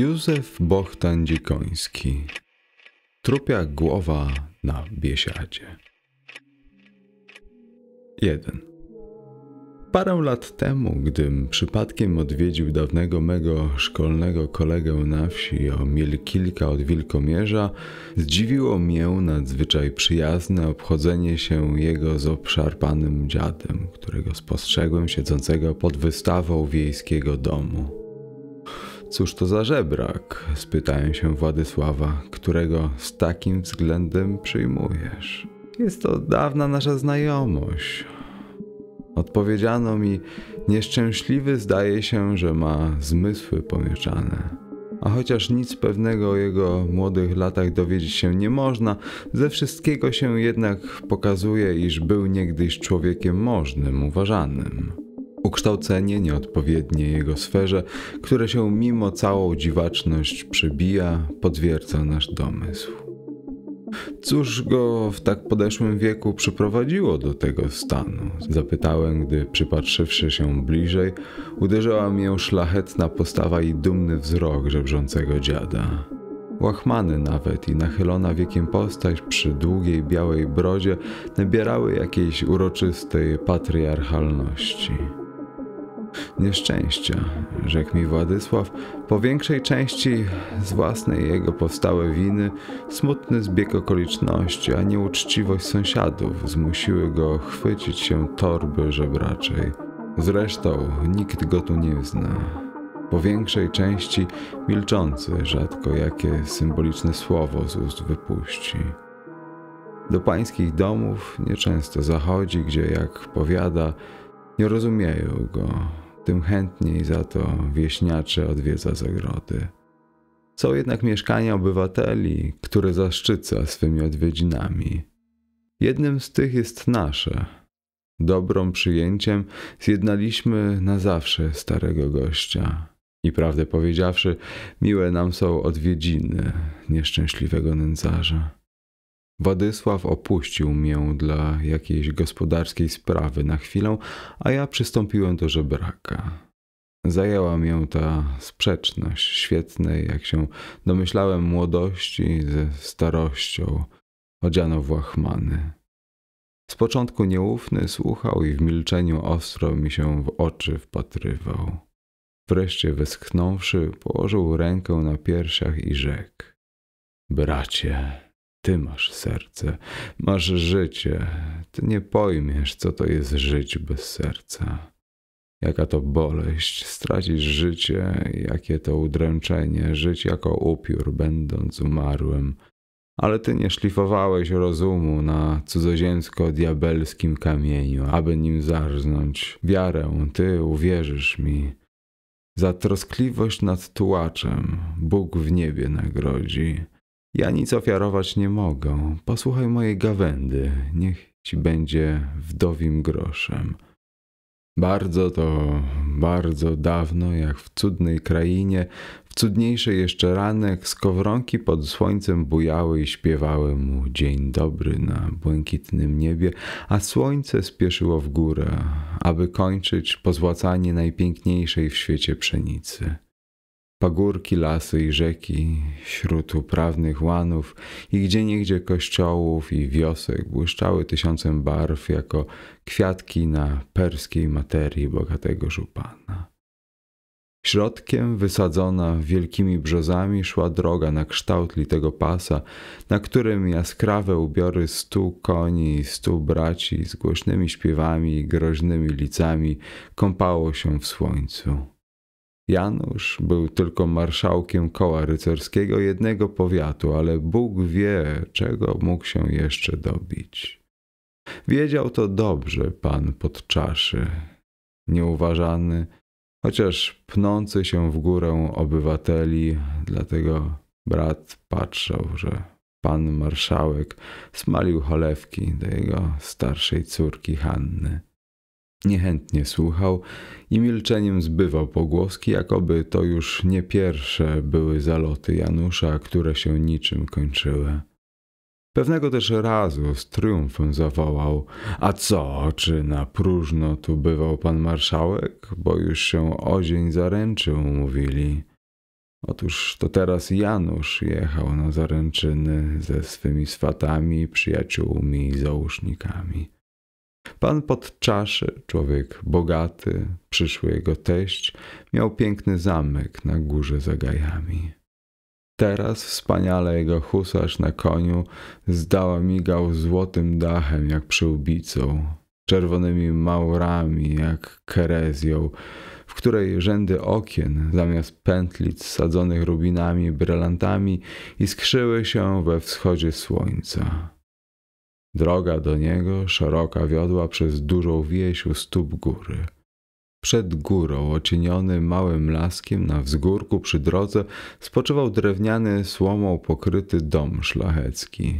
Józef Bohtan dzikoński Trupia głowa na biesiadzie 1. Parę lat temu, gdym przypadkiem odwiedził dawnego mego szkolnego kolegę na wsi o mil kilka od Wilkomierza, zdziwiło mnie nadzwyczaj przyjazne obchodzenie się jego z obszarpanym dziadem, którego spostrzegłem siedzącego pod wystawą wiejskiego domu. Cóż to za żebrak? spytałem się Władysława, którego z takim względem przyjmujesz. Jest to dawna nasza znajomość. Odpowiedziano mi, nieszczęśliwy zdaje się, że ma zmysły pomieszane. A chociaż nic pewnego o jego młodych latach dowiedzieć się nie można, ze wszystkiego się jednak pokazuje, iż był niegdyś człowiekiem możnym, uważanym ukształcenie nieodpowiednie jego sferze, które się mimo całą dziwaczność przybija, podwierca nasz domysł. Cóż go w tak podeszłym wieku przyprowadziło do tego stanu? Zapytałem, gdy przypatrzywszy się bliżej, uderzyła mię szlachetna postawa i dumny wzrok żebrzącego dziada. Łachmany nawet i nachylona wiekiem postać przy długiej białej brodzie nabierały jakiejś uroczystej patriarchalności nieszczęścia, rzekł mi Władysław, po większej części z własnej jego powstałe winy, smutny zbieg okoliczności, a nieuczciwość sąsiadów zmusiły go chwycić się torby żebraczej. Zresztą nikt go tu nie zna. Po większej części milczący rzadko jakie symboliczne słowo z ust wypuści. Do pańskich domów nieczęsto zachodzi, gdzie, jak powiada, nie rozumieją go, tym chętniej za to wieśniacze odwiedza zagrody. Są jednak mieszkania obywateli, które zaszczyca swymi odwiedzinami. Jednym z tych jest nasze. Dobrą przyjęciem zjednaliśmy na zawsze starego gościa. I prawdę powiedziawszy, miłe nam są odwiedziny nieszczęśliwego nędzarza. Władysław opuścił mię dla jakiejś gospodarskiej sprawy na chwilę, a ja przystąpiłem do żebraka. Zajęła mię ta sprzeczność świetnej, jak się domyślałem, młodości ze starością, odziano w łachmany. Z początku nieufny słuchał i w milczeniu ostro mi się w oczy wpatrywał. Wreszcie westchnąwszy, położył rękę na piersiach i rzekł: Bracie! Ty masz serce, masz życie. Ty nie pojmiesz, co to jest żyć bez serca. Jaka to boleść, stracić życie, jakie to udręczenie, żyć jako upiór, będąc umarłym. Ale ty nie szlifowałeś rozumu na cudzoziemsko-diabelskim kamieniu, aby nim zarznąć. Wiarę, ty uwierzysz mi. Za troskliwość nad tułaczem Bóg w niebie nagrodzi. Ja nic ofiarować nie mogę. Posłuchaj mojej gawędy. Niech ci będzie wdowim groszem. Bardzo to, bardzo dawno, jak w cudnej krainie, w cudniejszy jeszcze ranek, skowronki pod słońcem bujały i śpiewały mu dzień dobry na błękitnym niebie, a słońce spieszyło w górę, aby kończyć pozłacanie najpiękniejszej w świecie pszenicy pagórki, lasy i rzeki, śród uprawnych łanów i gdzieniegdzie kościołów i wiosek błyszczały tysiącem barw jako kwiatki na perskiej materii bogatego żupana. Środkiem wysadzona wielkimi brzozami szła droga na kształt litego pasa, na którym jaskrawe ubiory stu koni i stu braci z głośnymi śpiewami i groźnymi licami kąpało się w słońcu. Janusz był tylko marszałkiem koła rycerskiego jednego powiatu, ale Bóg wie, czego mógł się jeszcze dobić. Wiedział to dobrze pan podczaszy, nieuważany, chociaż pnący się w górę obywateli, dlatego brat patrzał, że pan marszałek smalił cholewki do jego starszej córki Hanny. Niechętnie słuchał i milczeniem zbywał pogłoski, jakoby to już nie pierwsze były zaloty Janusza, które się niczym kończyły. Pewnego też razu z triumfem zawołał: A co, czy na próżno tu bywał pan marszałek? Bo już się ozień zaręczył, mówili. Otóż to teraz Janusz jechał na zaręczyny ze swymi swatami, przyjaciółmi i załóżnikami. Pan podczaszy, człowiek bogaty, przyszły jego teść, miał piękny zamek na górze za gajami. Teraz wspaniale jego husarz na koniu zdała migał złotym dachem jak przyłbicą, czerwonymi maurami jak kerezją, w której rzędy okien zamiast pętlic sadzonych rubinami, brylantami iskrzyły się we wschodzie słońca. Droga do niego szeroka wiodła przez dużą wieś u stóp góry. Przed górą, ocieniony małym laskiem, na wzgórku przy drodze spoczywał drewniany słomą pokryty dom szlachecki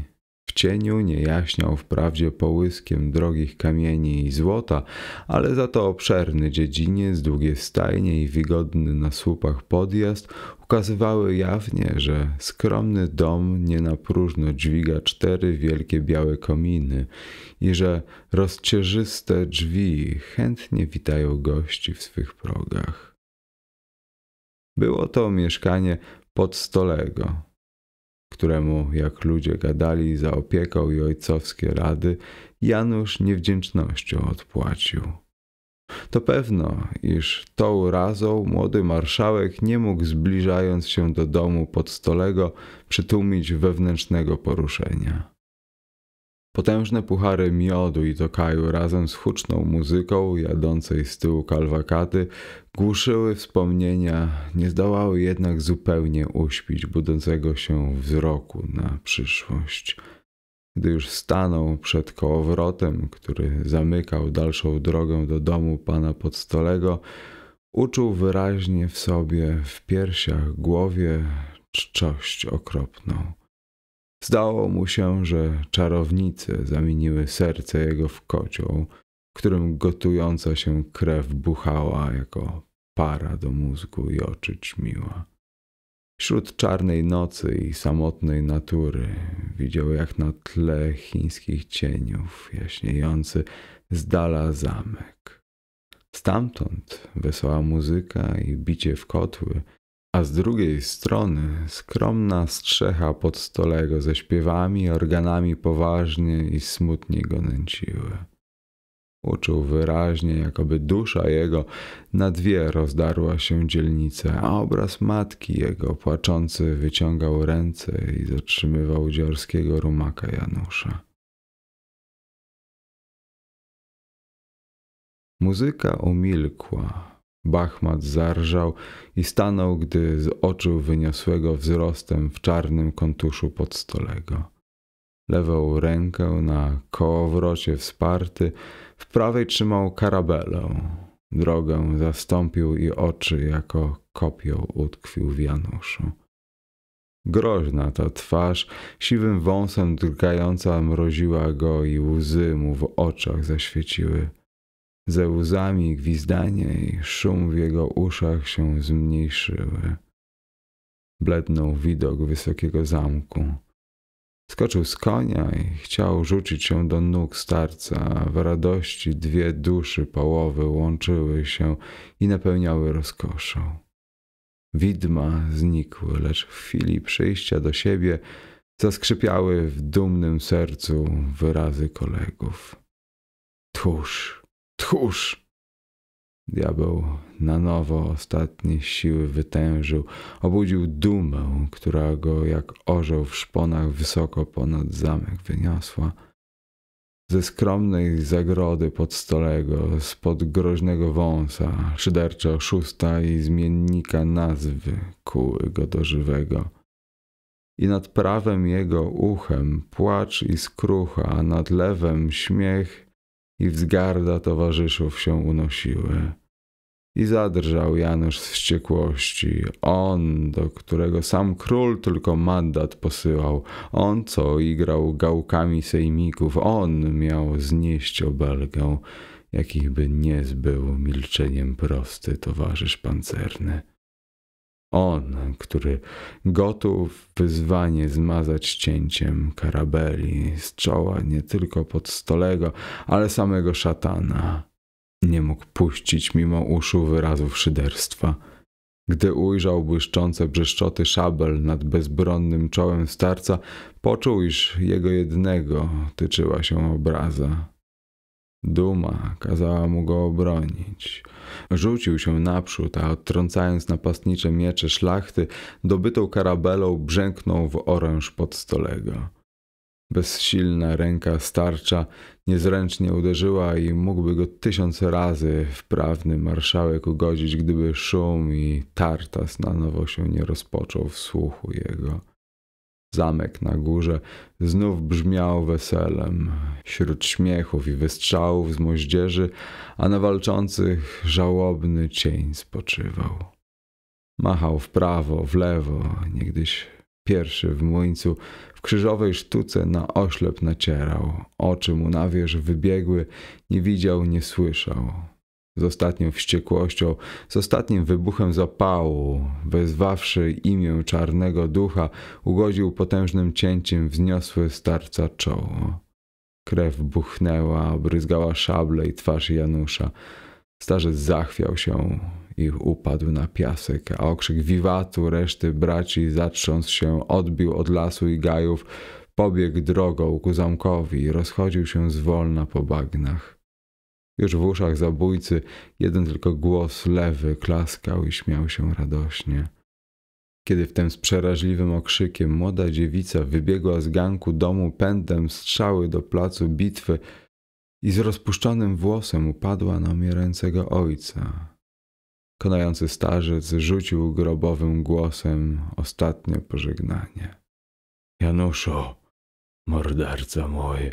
w cieniu nie jaśniał wprawdzie połyskiem drogich kamieni i złota, ale za to obszerny dziedziniec, długie stajnie i wygodny na słupach podjazd ukazywały jawnie, że skromny dom nie na próżno dźwiga cztery wielkie białe kominy i że rozcierzyste drzwi chętnie witają gości w swych progach. Było to mieszkanie podstolego któremu, jak ludzie gadali, za opieką i ojcowskie rady, Janusz niewdzięcznością odpłacił. To pewno, iż tą razą młody marszałek nie mógł, zbliżając się do domu podstolego, przytłumić wewnętrznego poruszenia. Potężne puchary miodu i tokaju razem z huczną muzyką jadącej z tyłu kalwakaty głuszyły wspomnienia, nie zdołały jednak zupełnie uśpić budzącego się wzroku na przyszłość. Gdy już stanął przed kołowrotem, który zamykał dalszą drogę do domu pana podstolego, uczuł wyraźnie w sobie, w piersiach, głowie czczość okropną. Zdało mu się, że czarownice zamieniły serce jego w kocioł, którym gotująca się krew buchała jako para do mózgu i oczy ćmiła. Wśród czarnej nocy i samotnej natury widział jak na tle chińskich cieniów jaśniejący z dala zamek. Stamtąd wesoła muzyka i bicie w kotły – a z drugiej strony skromna strzecha pod stolego ze śpiewami organami poważnie i smutnie go nęciły. Uczuł wyraźnie, jakoby dusza jego na dwie rozdarła się dzielnice, a obraz matki jego płaczący wyciągał ręce i zatrzymywał dziorskiego rumaka Janusza. Muzyka umilkła, Bachmat zarżał i stanął, gdy z oczu wyniosłego wzrostem w czarnym kontuszu podstolego. Lewą rękę na kołowrocie wsparty, w prawej trzymał karabelę. Drogę zastąpił i oczy jako kopią utkwił w Januszu. Groźna ta twarz, siwym wąsem drgająca mroziła go i łzy mu w oczach zaświeciły – ze łzami, gwizdanie i szum w jego uszach się zmniejszyły. Blednął widok wysokiego zamku. Skoczył z konia i chciał rzucić się do nóg starca. W radości dwie duszy połowy łączyły się i napełniały rozkoszą. Widma znikły, lecz w chwili przyjścia do siebie zaskrzypiały w dumnym sercu wyrazy kolegów. Tchórz! Tchórz! Diabeł na nowo ostatnie siły wytężył, obudził dumę, która go jak orzeł w szponach wysoko ponad zamek wyniosła. Ze skromnej zagrody podstolego, spod groźnego wąsa, szydercza oszusta i zmiennika nazwy kuły go do żywego. I nad prawem jego uchem płacz i skrucha, a nad lewem śmiech i wzgarda towarzyszów się unosiły. I zadrżał Janusz z wściekłości. On, do którego sam król tylko mandat posyłał. On, co igrał gałkami sejmików. On miał znieść obelgę, jakich by nie zbył milczeniem prosty towarzysz pancerny. On, który gotów wyzwanie zmazać cięciem karabeli z czoła nie tylko podstolego, ale samego szatana, nie mógł puścić mimo uszu wyrazów szyderstwa. Gdy ujrzał błyszczące brzeszczoty szabel nad bezbronnym czołem starca, poczuł, iż jego jednego tyczyła się obraza. Duma kazała mu go obronić. Rzucił się naprzód, a odtrącając napastnicze miecze szlachty, dobytą karabelą brzęknął w oręż podstolego. Bezsilna ręka starcza niezręcznie uderzyła i mógłby go tysiąc razy wprawny marszałek ugodzić, gdyby szum i tartas na nowo się nie rozpoczął w słuchu jego. Zamek na górze znów brzmiał weselem, wśród śmiechów i wystrzałów z moździerzy, a na walczących żałobny cień spoczywał. Machał w prawo, w lewo, niegdyś pierwszy w młyńcu, w krzyżowej sztuce na oślep nacierał, oczy mu na wierzch wybiegły, nie widział, nie słyszał z ostatnią wściekłością, z ostatnim wybuchem zapału, wezwawszy imię czarnego ducha, ugodził potężnym cięciem wzniosłe starca czoło. Krew buchnęła, bryzgała szable i twarz Janusza. Starzec zachwiał się i upadł na piasek, a okrzyk wiwatu reszty braci zatrząsł się, odbił od lasu i gajów, pobiegł drogą ku zamkowi i rozchodził się zwolna po bagnach. Już w uszach zabójcy jeden tylko głos lewy klaskał i śmiał się radośnie. Kiedy wtem z przeraźliwym okrzykiem młoda dziewica wybiegła z ganku domu pędem strzały do placu bitwy i z rozpuszczonym włosem upadła na umierającego ojca. Konający starzec rzucił grobowym głosem ostatnie pożegnanie. Januszu, morderca mój,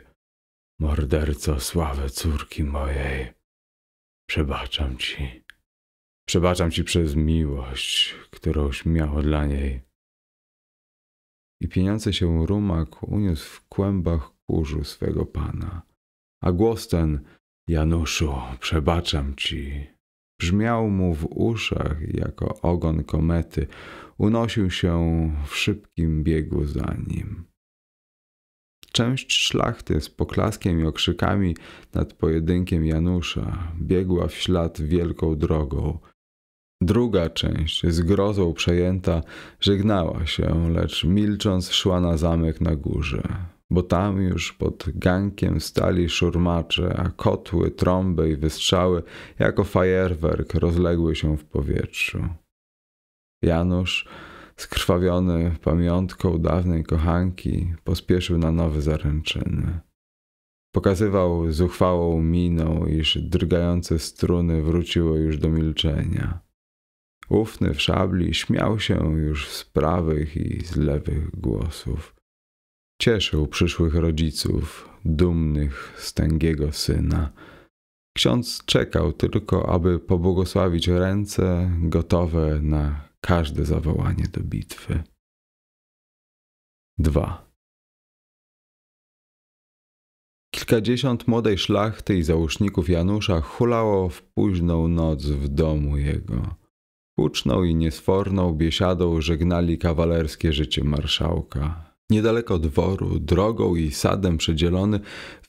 Morderco sławy córki mojej, przebaczam ci. Przebaczam ci przez miłość, którąś miało dla niej. I pieniądze się rumak uniósł w kłębach kurzu swego pana. A głos ten, Januszu, przebaczam ci, brzmiał mu w uszach jako ogon komety, unosił się w szybkim biegu za nim. Część szlachty z poklaskiem i okrzykami nad pojedynkiem Janusza biegła w ślad wielką drogą. Druga część, z grozą przejęta, żegnała się, lecz milcząc szła na zamek na górze, bo tam już pod gankiem stali szurmacze, a kotły, trąby i wystrzały jako fajerwerk rozległy się w powietrzu. Janusz skrwawiony pamiątką dawnej kochanki, pospieszył na nowy zaręczyny. Pokazywał zuchwałą miną, iż drgające struny wróciły już do milczenia. Ufny w szabli śmiał się już z prawych i z lewych głosów. Cieszył przyszłych rodziców, dumnych z tęgiego syna. Ksiądz czekał tylko, aby pobłogosławić ręce gotowe na każde zawołanie do bitwy. 2. Kilkadziesiąt młodej szlachty i załóżników Janusza hulało w późną noc w domu jego. Huczną i niesforną biesiadą żegnali kawalerskie życie marszałka. Niedaleko dworu, drogą i sadem przedzielony,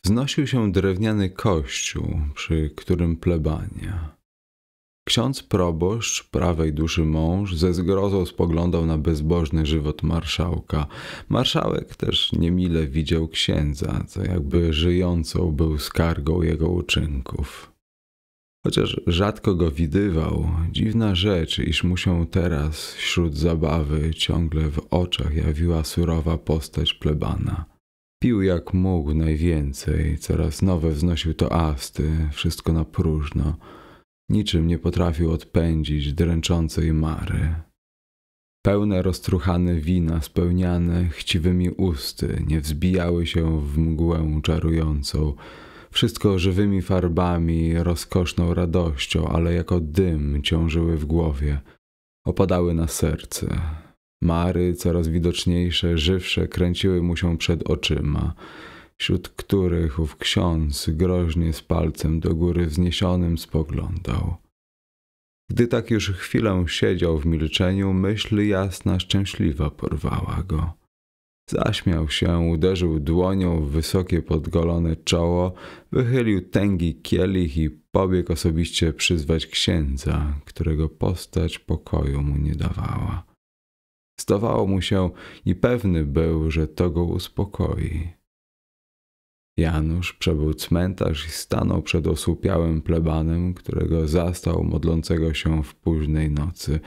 wznosił się drewniany kościół, przy którym plebania. Ksiądz proboszcz, prawej duszy mąż, ze zgrozą spoglądał na bezbożny żywot marszałka. Marszałek też niemile widział księdza, co jakby żyjącą był skargą jego uczynków. Chociaż rzadko go widywał, dziwna rzecz, iż mu się teraz, wśród zabawy, ciągle w oczach jawiła surowa postać plebana. Pił jak mógł najwięcej, coraz nowe wznosił toasty, wszystko na próżno – niczym nie potrafił odpędzić dręczącej mary. Pełne roztruchane wina, spełniane chciwymi usty, nie wzbijały się w mgłę czarującą, wszystko żywymi farbami, rozkoszną radością, ale jako dym ciążyły w głowie, opadały na serce. Mary, coraz widoczniejsze, żywsze, kręciły mu się przed oczyma wśród których ów ksiądz groźnie z palcem do góry wzniesionym spoglądał. Gdy tak już chwilę siedział w milczeniu, myśl jasna, szczęśliwa porwała go. Zaśmiał się, uderzył dłonią w wysokie podgolone czoło, wychylił tęgi kielich i pobiegł osobiście przyzwać księdza, którego postać pokoju mu nie dawała. Zdawało mu się i pewny był, że to go uspokoi. Janusz przebył cmentarz i stanął przed osłupiałym plebanem, którego zastał modlącego się w późnej nocy.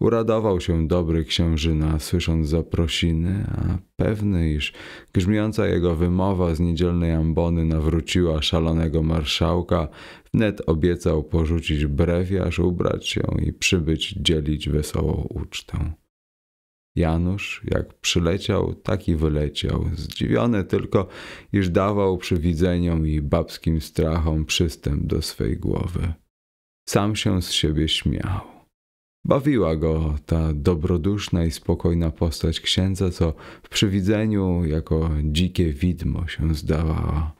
Uradował się dobry księżyna, słysząc zaprosiny, a pewny, iż grzmiąca jego wymowa z niedzielnej ambony nawróciła szalonego marszałka, wnet obiecał porzucić brewiarz, ubrać się i przybyć dzielić wesołą ucztę. Janusz, jak przyleciał, taki wyleciał, zdziwiony tylko, iż dawał przywidzeniom i babskim strachom przystęp do swej głowy. Sam się z siebie śmiał. Bawiła go ta dobroduszna i spokojna postać księdza, co w przywidzeniu jako dzikie widmo się zdawała.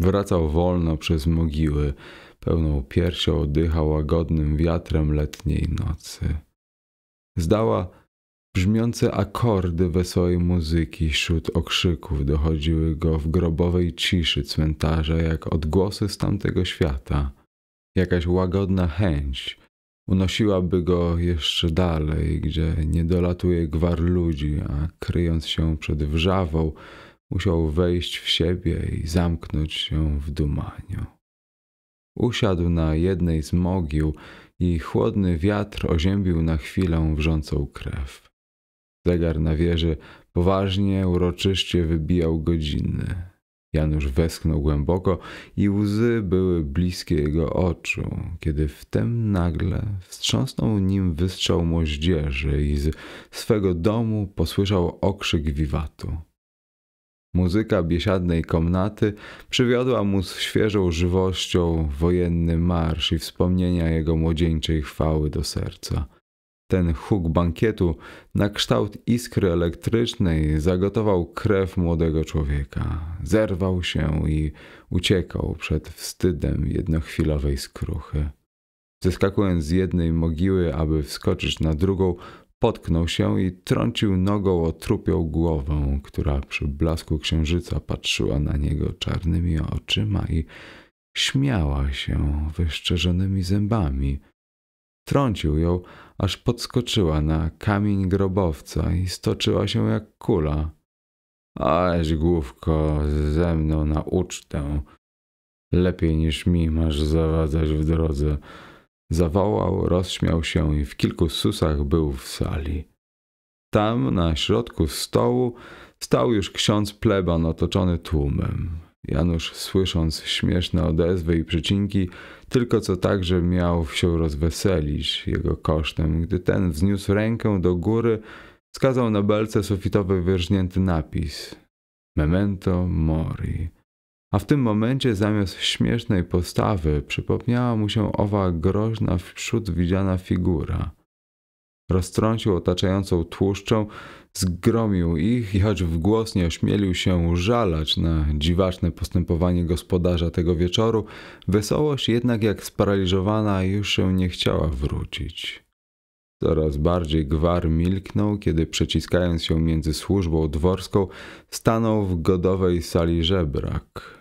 Wracał wolno przez mogiły, pełną piersią oddychał łagodnym wiatrem letniej nocy. Zdała brzmiące akordy wesołej muzyki, wśród okrzyków dochodziły go w grobowej ciszy cmentarza jak odgłosy z tamtego świata. Jakaś łagodna chęć unosiłaby go jeszcze dalej, gdzie nie dolatuje gwar ludzi, a kryjąc się przed wrzawą, musiał wejść w siebie i zamknąć się w dumaniu. Usiadł na jednej z mogił i chłodny wiatr oziębił na chwilę wrzącą krew. Zegar na wieży poważnie, uroczyście wybijał godziny. Janusz westchnął głęboko i łzy były bliskie jego oczu, kiedy wtem nagle wstrząsnął nim wystrzał moździerzy i z swego domu posłyszał okrzyk wiwatu. Muzyka biesiadnej komnaty przywiodła mu z świeżą żywością wojenny marsz i wspomnienia jego młodzieńczej chwały do serca. Ten huk bankietu na kształt iskry elektrycznej zagotował krew młodego człowieka. Zerwał się i uciekał przed wstydem jednochwilowej skruchy. Zeskakując z jednej mogiły, aby wskoczyć na drugą, Potknął się i trącił nogą o trupią głowę, która przy blasku księżyca patrzyła na niego czarnymi oczyma i śmiała się wyszczerzonymi zębami. Trącił ją, aż podskoczyła na kamień grobowca i stoczyła się jak kula. Aleś główko ze mną na ucztę. Lepiej niż mi masz zawadzać w drodze. Zawołał, rozśmiał się i w kilku susach był w sali. Tam, na środku stołu, stał już ksiądz pleban otoczony tłumem. Janusz, słysząc śmieszne odezwy i przycinki, tylko co tak, że miał się rozweselić jego kosztem, gdy ten wzniósł rękę do góry, wskazał na belce sufitowy wyrżnięty napis Memento Mori. A w tym momencie zamiast śmiesznej postawy przypomniała mu się owa groźna wprzód widziana figura. Roztrącił otaczającą tłuszczą, zgromił ich i choć w głos nie ośmielił się żalać na dziwaczne postępowanie gospodarza tego wieczoru, wesołość jednak jak sparaliżowana już się nie chciała wrócić. Coraz bardziej gwar milknął, kiedy przeciskając się między służbą dworską, stanął w godowej sali żebrak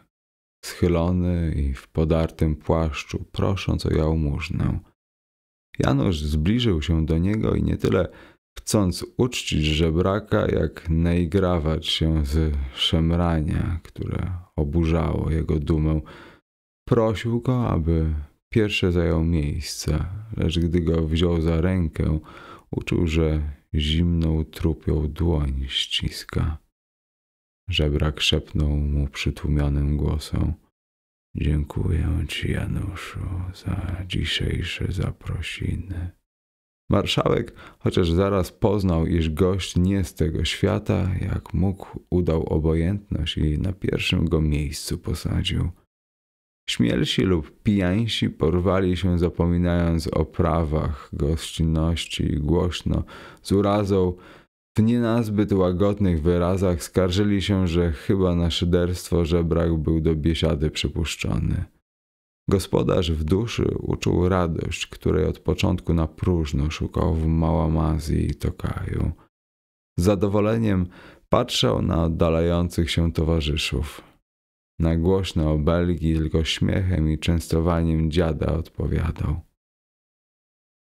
schylony i w podartym płaszczu, prosząc o jałmużnę. Janusz zbliżył się do niego i nie tyle chcąc uczcić żebraka, jak naigrawać się z szemrania, które oburzało jego dumę. Prosił go, aby pierwsze zajął miejsce, lecz gdy go wziął za rękę, uczuł, że zimną trupią dłoń ściska. Żebrak szepnął mu przytłumionym głosem. Dziękuję ci, Januszu, za dzisiejsze zaprosiny. Marszałek, chociaż zaraz poznał, iż gość nie z tego świata, jak mógł, udał obojętność i na pierwszym go miejscu posadził. Śmielsi lub pijańsi porwali się zapominając o prawach gościnności i głośno, z urazą w nie nazbyt łagodnych wyrazach skarżyli się, że chyba na szyderstwo żebrak był do biesiady przypuszczony. Gospodarz w duszy uczuł radość, której od początku na próżno szukał w Małamazji i Tokaju. Z zadowoleniem patrzał na oddalających się towarzyszów. Na głośne obelgi tylko śmiechem i częstowaniem dziada odpowiadał.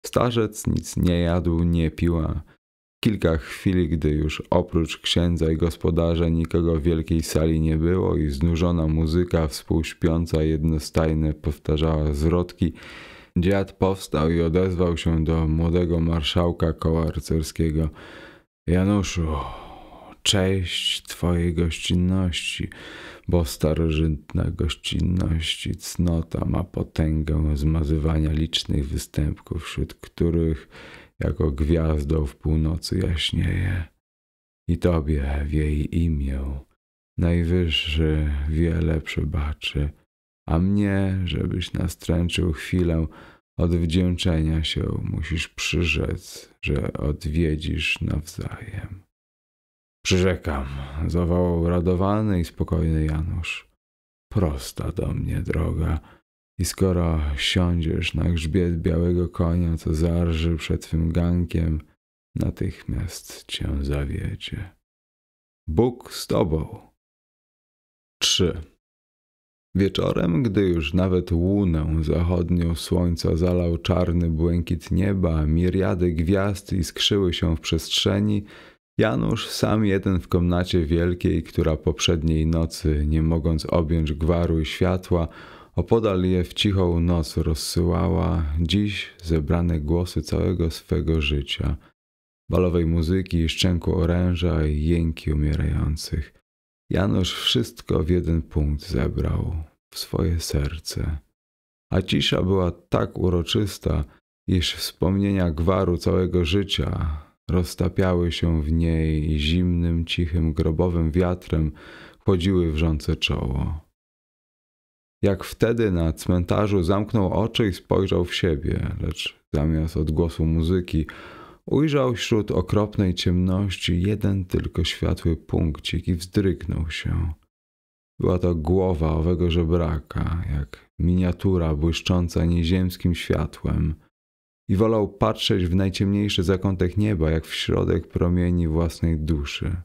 Starzec nic nie jadł, nie piła kilka chwil, gdy już oprócz księdza i gospodarza nikogo w wielkiej sali nie było i znużona muzyka współśpiąca jednostajnie powtarzała zwrotki, dziad powstał i odezwał się do młodego marszałka koła rycerskiego. Januszu, cześć Twojej gościnności, bo starożytna gościnność i cnota ma potęgę zmazywania licznych występków, wśród których jako gwiazdą w północy jaśnieje. I Tobie w jej imię Najwyższy wiele przebaczy, a mnie, żebyś nastręczył chwilę odwdzięczenia się, musisz przyrzec, że odwiedzisz nawzajem. Przyrzekam, zawołał radowany i spokojny Janusz. Prosta do mnie droga, i skoro siądziesz na grzbiet białego konia, co zarży przed twym gankiem, natychmiast cię zawiedzie. Bóg z tobą. 3. Wieczorem, gdy już nawet łunę zachodnią słońca zalał czarny błękit nieba, miriady gwiazd iskrzyły się w przestrzeni, Janusz sam jeden w komnacie wielkiej, która poprzedniej nocy, nie mogąc objąć gwaru i światła, Opodal je w cichą noc rozsyłała, dziś zebrane głosy całego swego życia, balowej muzyki, szczęku oręża i jęki umierających. Janusz wszystko w jeden punkt zebrał, w swoje serce. A cisza była tak uroczysta, iż wspomnienia gwaru całego życia roztapiały się w niej i zimnym, cichym, grobowym wiatrem chłodziły wrzące czoło jak wtedy na cmentarzu zamknął oczy i spojrzał w siebie, lecz zamiast odgłosu muzyki ujrzał wśród okropnej ciemności jeden tylko światły punkcik i wzdrygnął się. Była to głowa owego żebraka, jak miniatura błyszcząca nieziemskim światłem i wolał patrzeć w najciemniejszy zakątek nieba, jak w środek promieni własnej duszy.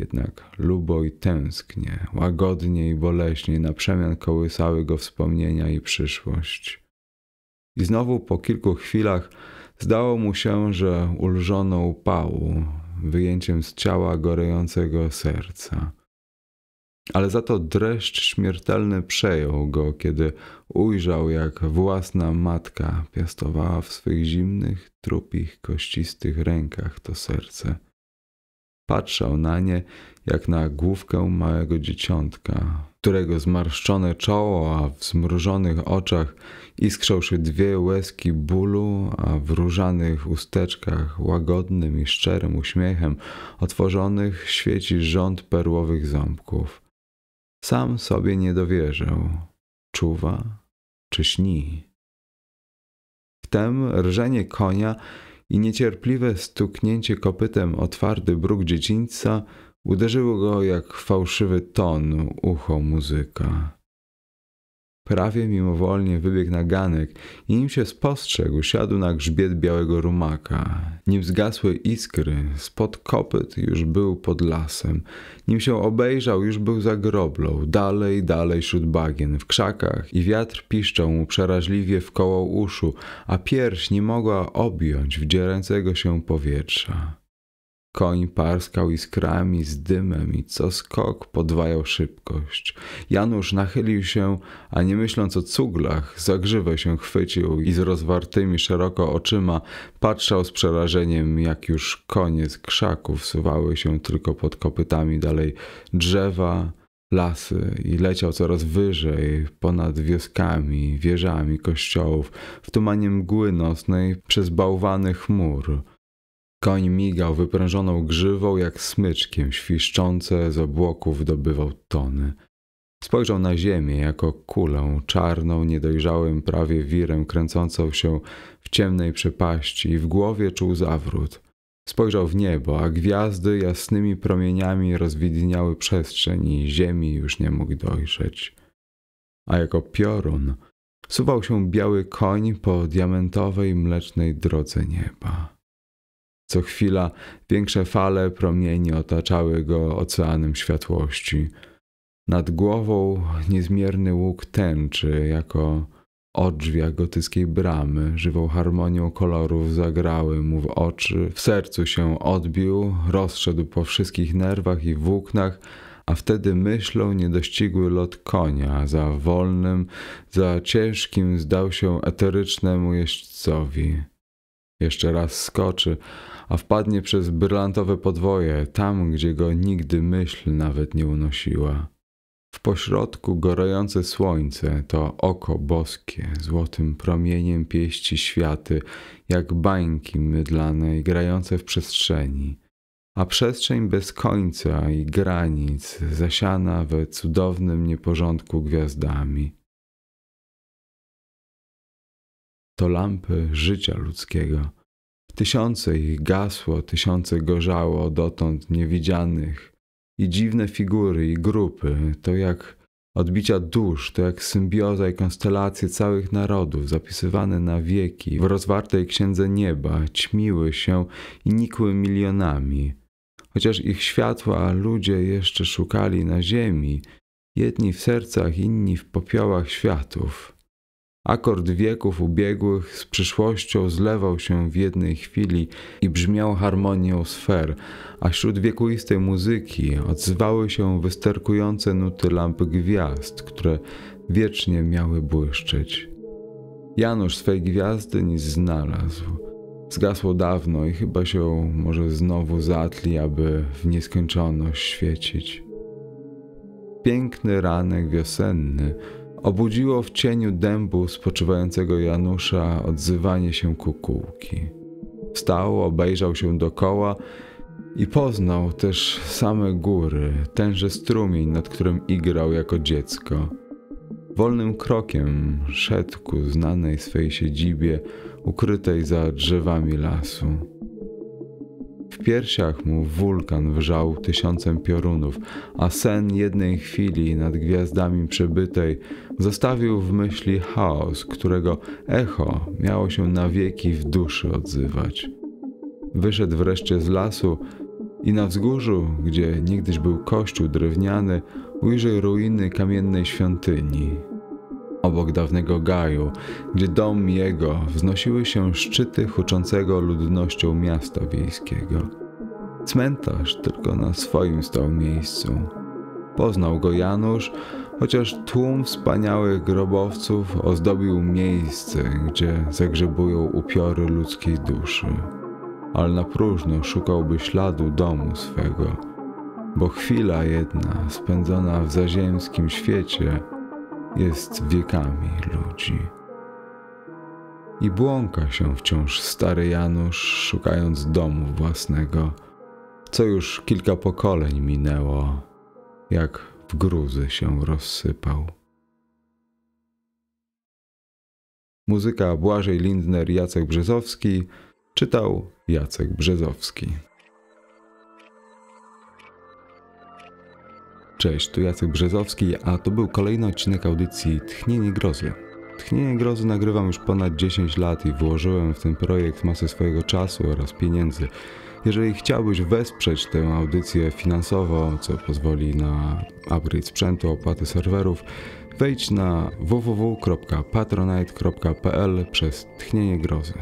Jednak lubo i tęsknie, łagodnie i boleśnie na przemian kołysały go wspomnienia i przyszłość. I znowu po kilku chwilach zdało mu się, że ulżono upału, wyjęciem z ciała gorejącego serca. Ale za to dreszcz śmiertelny przejął go, kiedy ujrzał, jak własna matka piastowała w swych zimnych, trupich, kościstych rękach to serce – Patrzał na nie jak na główkę małego dzieciątka, którego zmarszczone czoło, a w zmrużonych oczach iskrzą się dwie łezki bólu, a w różanych usteczkach łagodnym i szczerym uśmiechem otworzonych świeci rząd perłowych ząbków. Sam sobie nie dowierzał. Czuwa czy śni? Wtem rżenie konia i niecierpliwe stuknięcie kopytem o twardy bruk dziedzińca uderzyło go jak fałszywy ton ucho muzyka. Prawie mimowolnie wybiegł na ganek i nim się spostrzegł, siadł na grzbiet białego rumaka. Nim zgasły iskry, spod kopyt już był pod lasem. Nim się obejrzał, już był za groblą, dalej, dalej wśród bagien, w krzakach i wiatr piszczał mu przeraźliwie w koło uszu, a pierś nie mogła objąć wdzierającego się powietrza. Koń parskał iskrami z dymem i co skok podwajał szybkość. Janusz nachylił się, a nie myśląc o cuglach, za grzywę się chwycił i z rozwartymi szeroko oczyma patrzał z przerażeniem, jak już koniec krzaków suwały się tylko pod kopytami dalej drzewa, lasy i leciał coraz wyżej, ponad wioskami, wieżami kościołów, w tumanie mgły nocnej przez bałwany chmur – Koń migał wyprężoną grzywą jak smyczkiem, świszczące z obłoków dobywał tony. Spojrzał na ziemię jako kulę czarną, niedojrzałym prawie wirem kręcącą się w ciemnej przepaści i w głowie czuł zawrót. Spojrzał w niebo, a gwiazdy jasnymi promieniami rozwidniały przestrzeń i ziemi już nie mógł dojrzeć. A jako piorun suwał się biały koń po diamentowej mlecznej drodze nieba. Co chwila większe fale promieni otaczały go oceanem światłości. Nad głową niezmierny łuk tęczy, jako odrzwia gotyckiej bramy, żywą harmonią kolorów zagrały mu w oczy, w sercu się odbił, rozszedł po wszystkich nerwach i włóknach, a wtedy myślą niedościgły lot konia, za wolnym, za ciężkim zdał się eterycznemu jeźdźcowi. Jeszcze raz skoczy, a wpadnie przez brylantowe podwoje, tam gdzie go nigdy myśl nawet nie unosiła. W pośrodku gorące słońce to oko boskie, złotym promieniem pieści światy, jak bańki mydlane i grające w przestrzeni. A przestrzeń bez końca i granic, zasiana we cudownym nieporządku gwiazdami. to lampy życia ludzkiego. Tysiące ich gasło, tysiące gorzało dotąd niewidzianych. I dziwne figury i grupy, to jak odbicia dusz, to jak symbioza i konstelacje całych narodów zapisywane na wieki w rozwartej księdze nieba, ćmiły się i nikły milionami. Chociaż ich światła ludzie jeszcze szukali na ziemi, jedni w sercach, inni w popiołach światów. Akord wieków ubiegłych z przyszłością zlewał się w jednej chwili i brzmiał harmonią sfer, a wśród wiekuistej muzyki odzywały się wysterkujące nuty lamp gwiazd, które wiecznie miały błyszczeć. Janusz swej gwiazdy nie znalazł. Zgasło dawno i chyba się może znowu zatli, aby w nieskończoność świecić. Piękny ranek wiosenny – obudziło w cieniu dębu spoczywającego Janusza odzywanie się kukułki. Wstał, obejrzał się dokoła i poznał też same góry, tenże strumień, nad którym igrał jako dziecko. Wolnym krokiem szedł ku znanej swej siedzibie, ukrytej za drzewami lasu. W piersiach mu wulkan wrzał tysiącem piorunów, a sen jednej chwili nad gwiazdami przebytej zostawił w myśli chaos, którego echo miało się na wieki w duszy odzywać. Wyszedł wreszcie z lasu i na wzgórzu, gdzie niegdyś był kościół drewniany, ujrzy ruiny kamiennej świątyni, obok dawnego gaju, gdzie dom jego wznosiły się szczyty huczącego ludnością miasta wiejskiego. Cmentarz tylko na swoim stał miejscu. Poznał go Janusz, chociaż tłum wspaniałych grobowców ozdobił miejsce, gdzie zagrzebują upiory ludzkiej duszy. Ale na próżno szukałby śladu domu swego, bo chwila jedna spędzona w zaziemskim świecie jest wiekami ludzi. I błąka się wciąż stary Janusz, szukając domu własnego, co już kilka pokoleń minęło, jak w gruzy się rozsypał. Muzyka Błażej Lindner, Jacek Brzezowski, czytał Jacek Brzezowski. Cześć, tu Jacek Brzezowski, a to był kolejny odcinek audycji Tchnienie Grozy. Tchnienie Grozy nagrywam już ponad 10 lat i włożyłem w ten projekt masę swojego czasu oraz pieniędzy. Jeżeli chciałbyś wesprzeć tę audycję finansowo, co pozwoli na upgrade sprzętu, opłaty serwerów, wejdź na www.patronite.pl przez Tchnienie Grozy.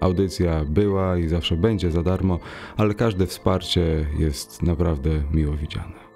Audycja była i zawsze będzie za darmo, ale każde wsparcie jest naprawdę miło widziane.